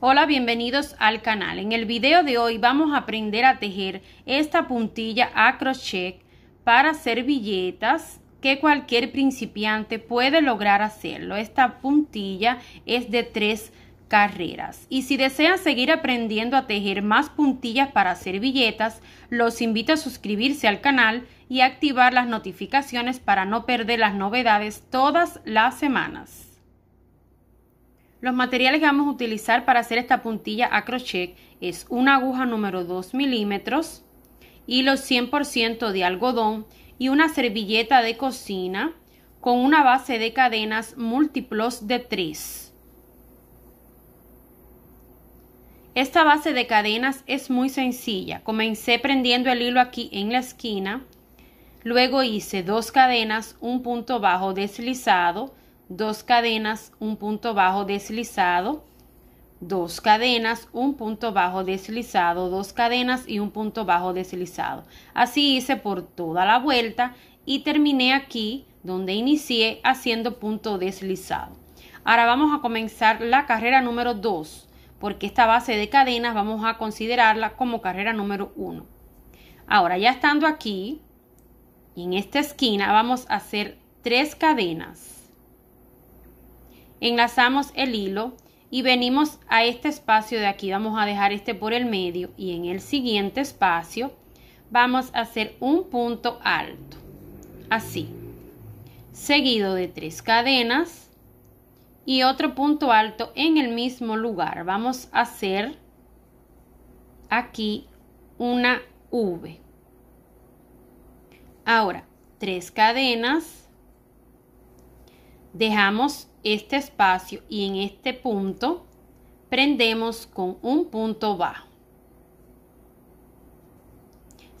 Hola, bienvenidos al canal. En el video de hoy vamos a aprender a tejer esta puntilla a crochet para servilletas que cualquier principiante puede lograr hacerlo. Esta puntilla es de tres carreras. Y si desean seguir aprendiendo a tejer más puntillas para servilletas, los invito a suscribirse al canal y activar las notificaciones para no perder las novedades todas las semanas. Los materiales que vamos a utilizar para hacer esta puntilla a crochet es una aguja número 2 milímetros, hilo 100% de algodón y una servilleta de cocina con una base de cadenas múltiplos de 3. Esta base de cadenas es muy sencilla. Comencé prendiendo el hilo aquí en la esquina. Luego hice dos cadenas, un punto bajo deslizado, dos cadenas, un punto bajo deslizado, dos cadenas, un punto bajo deslizado, dos cadenas y un punto bajo deslizado. Así hice por toda la vuelta y terminé aquí donde inicié haciendo punto deslizado. Ahora vamos a comenzar la carrera número 2, porque esta base de cadenas vamos a considerarla como carrera número 1. Ahora ya estando aquí, en esta esquina vamos a hacer tres cadenas enlazamos el hilo y venimos a este espacio de aquí, vamos a dejar este por el medio y en el siguiente espacio vamos a hacer un punto alto, así, seguido de tres cadenas y otro punto alto en el mismo lugar. Vamos a hacer aquí una V. Ahora, tres cadenas, dejamos este espacio y en este punto prendemos con un punto bajo.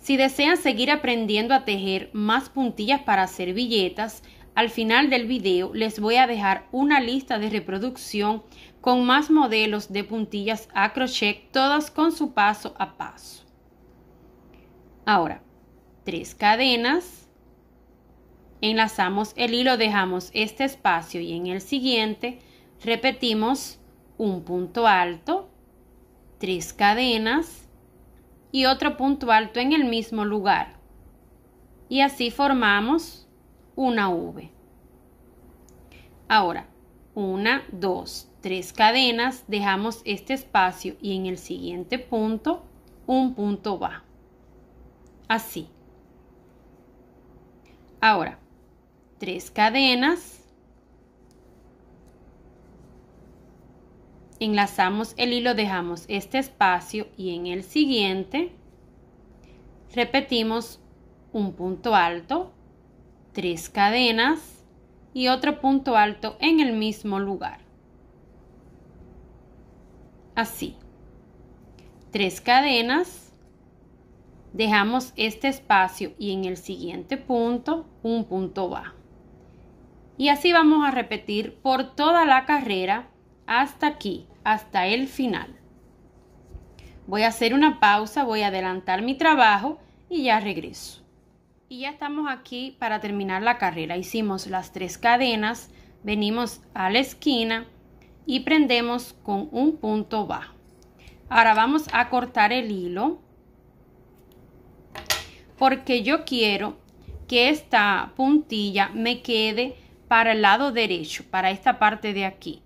Si desean seguir aprendiendo a tejer más puntillas para servilletas, al final del video les voy a dejar una lista de reproducción con más modelos de puntillas a crochet, todas con su paso a paso. Ahora, tres cadenas, enlazamos el hilo, dejamos este espacio y en el siguiente repetimos un punto alto, tres cadenas y otro punto alto en el mismo lugar. Y así formamos una V. Ahora, una, dos, tres cadenas, dejamos este espacio y en el siguiente punto un punto va. Así. Ahora, tres cadenas, enlazamos el hilo, dejamos este espacio y en el siguiente repetimos un punto alto, tres cadenas y otro punto alto en el mismo lugar. Así, tres cadenas, dejamos este espacio y en el siguiente punto un punto bajo. Y así vamos a repetir por toda la carrera hasta aquí, hasta el final. Voy a hacer una pausa, voy a adelantar mi trabajo y ya regreso. Y ya estamos aquí para terminar la carrera. Hicimos las tres cadenas, venimos a la esquina y prendemos con un punto bajo. Ahora vamos a cortar el hilo porque yo quiero que esta puntilla me quede para el lado derecho, para esta parte de aquí.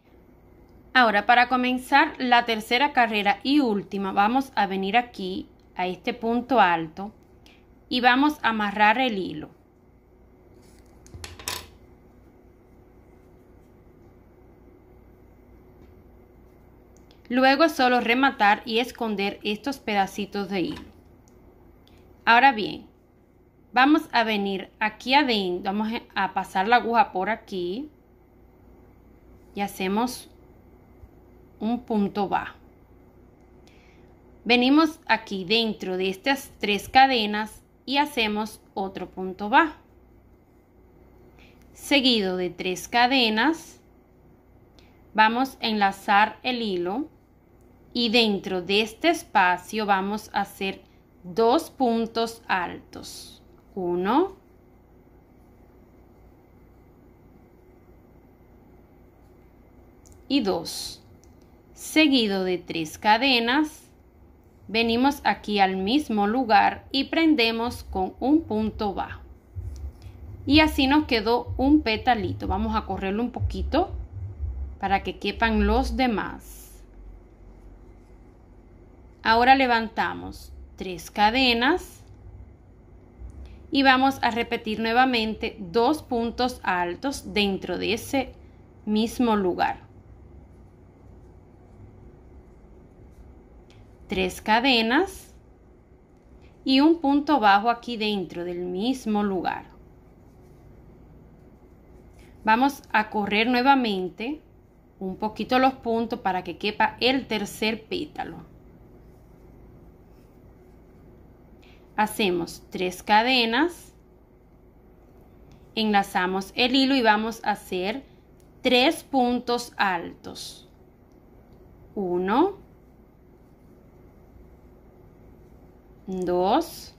Ahora, para comenzar la tercera carrera y última, vamos a venir aquí, a este punto alto, y vamos a amarrar el hilo. Luego solo rematar y esconder estos pedacitos de hilo. Ahora bien, Vamos a venir aquí adentro, vamos a pasar la aguja por aquí y hacemos un punto bajo. Venimos aquí dentro de estas tres cadenas y hacemos otro punto bajo. Seguido de tres cadenas, vamos a enlazar el hilo y dentro de este espacio vamos a hacer dos puntos altos y dos seguido de tres cadenas, venimos aquí al mismo lugar y prendemos con un punto bajo. Y así nos quedó un petalito. Vamos a correrlo un poquito para que quepan los demás. Ahora levantamos tres cadenas y vamos a repetir nuevamente dos puntos altos dentro de ese mismo lugar. Tres cadenas y un punto bajo aquí dentro del mismo lugar. Vamos a correr nuevamente un poquito los puntos para que quepa el tercer pétalo. hacemos tres cadenas, enlazamos el hilo y vamos a hacer tres puntos altos. Uno, dos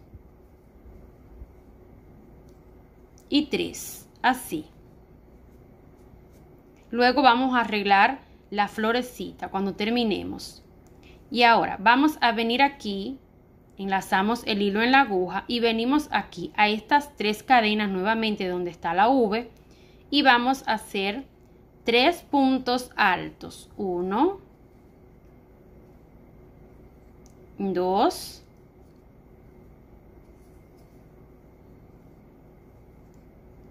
y tres, así. Luego vamos a arreglar la florecita cuando terminemos. Y ahora vamos a venir aquí enlazamos el hilo en la aguja y venimos aquí a estas tres cadenas nuevamente donde está la V y vamos a hacer tres puntos altos. Uno, dos,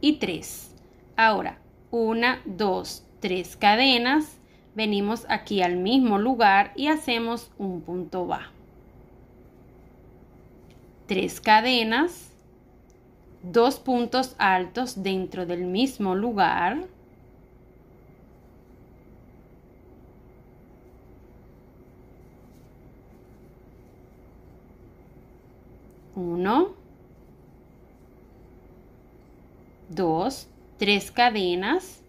y tres. Ahora, una, dos, tres cadenas. Venimos aquí al mismo lugar y hacemos un punto bajo tres cadenas, dos puntos altos dentro del mismo lugar, uno, dos, tres cadenas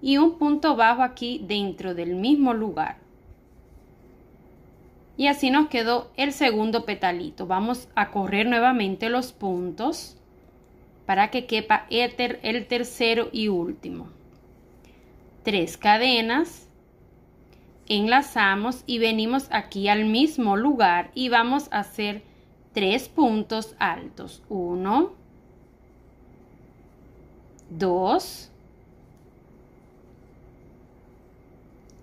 y un punto bajo aquí dentro del mismo lugar y así nos quedó el segundo petalito. Vamos a correr nuevamente los puntos para que quepa éter el tercero y último. Tres cadenas, enlazamos y venimos aquí al mismo lugar y vamos a hacer tres puntos altos. Uno, dos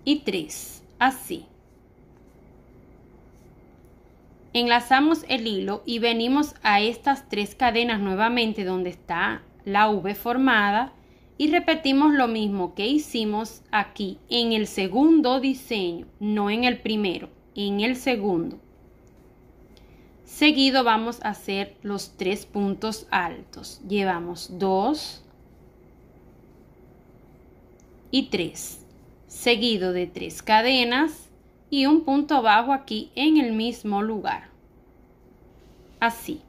y tres. Así enlazamos el hilo y venimos a estas tres cadenas nuevamente donde está la V formada y repetimos lo mismo que hicimos aquí en el segundo diseño, no en el primero, en el segundo. Seguido vamos a hacer los tres puntos altos. Llevamos 2 y 3. Seguido de tres cadenas y un punto bajo aquí en el mismo lugar. Así.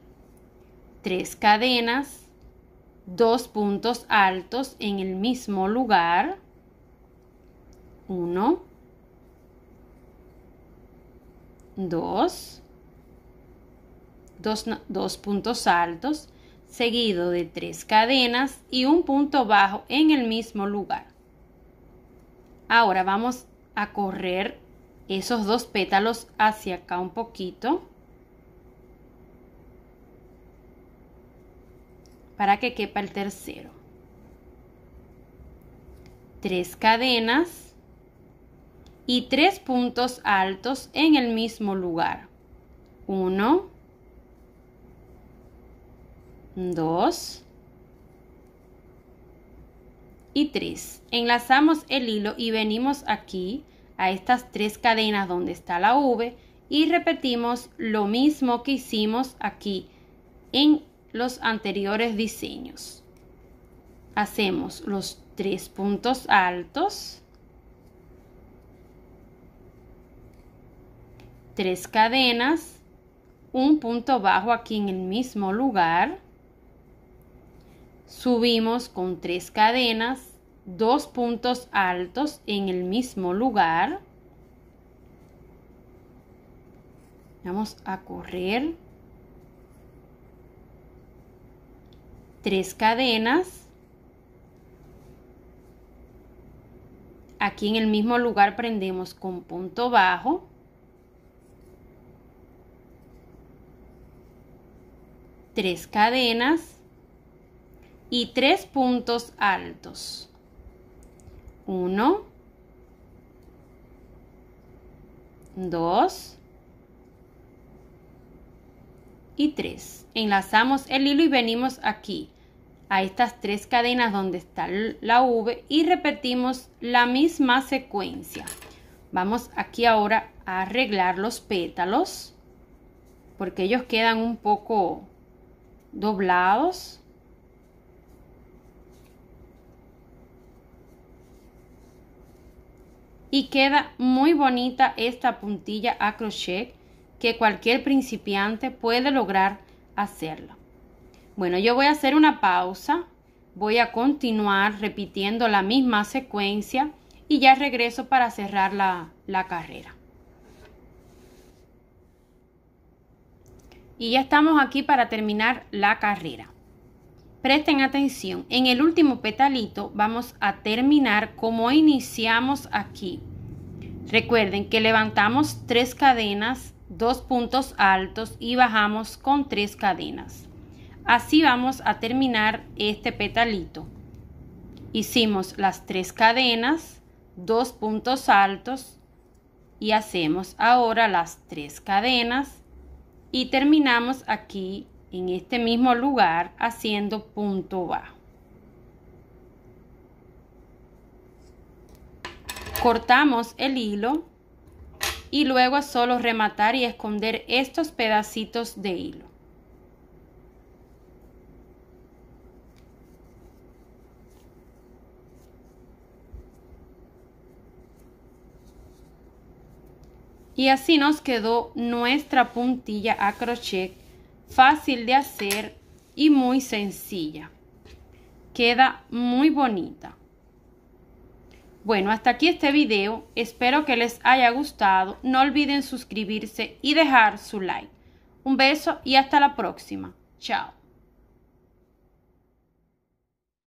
Tres cadenas, dos puntos altos en el mismo lugar. Uno. Dos. Dos, dos puntos altos seguido de tres cadenas y un punto bajo en el mismo lugar. Ahora vamos a correr esos dos pétalos hacia acá un poquito para que quepa el tercero. Tres cadenas y tres puntos altos en el mismo lugar. Uno, dos y tres. Enlazamos el hilo y venimos aquí a estas tres cadenas donde está la V y repetimos lo mismo que hicimos aquí en los anteriores diseños. Hacemos los tres puntos altos, tres cadenas, un punto bajo aquí en el mismo lugar, subimos con tres cadenas, dos puntos altos en el mismo lugar. Vamos a correr tres cadenas. Aquí en el mismo lugar prendemos con punto bajo. Tres cadenas y tres puntos altos. 1, 2 y 3. Enlazamos el hilo y venimos aquí a estas tres cadenas donde está la V y repetimos la misma secuencia. Vamos aquí ahora a arreglar los pétalos porque ellos quedan un poco doblados. y queda muy bonita esta puntilla a crochet que cualquier principiante puede lograr hacerlo. Bueno, yo voy a hacer una pausa, voy a continuar repitiendo la misma secuencia y ya regreso para cerrar la, la carrera. Y ya estamos aquí para terminar la carrera. Presten atención, en el último petalito vamos a terminar como iniciamos aquí. Recuerden que levantamos tres cadenas, dos puntos altos y bajamos con tres cadenas. Así vamos a terminar este petalito. Hicimos las tres cadenas, dos puntos altos y hacemos ahora las tres cadenas y terminamos aquí en este mismo lugar haciendo punto bajo. Cortamos el hilo y luego solo rematar y esconder estos pedacitos de hilo. Y así nos quedó nuestra puntilla a crochet fácil de hacer y muy sencilla. Queda muy bonita. Bueno, hasta aquí este video. Espero que les haya gustado. No olviden suscribirse y dejar su like. Un beso y hasta la próxima. Chao.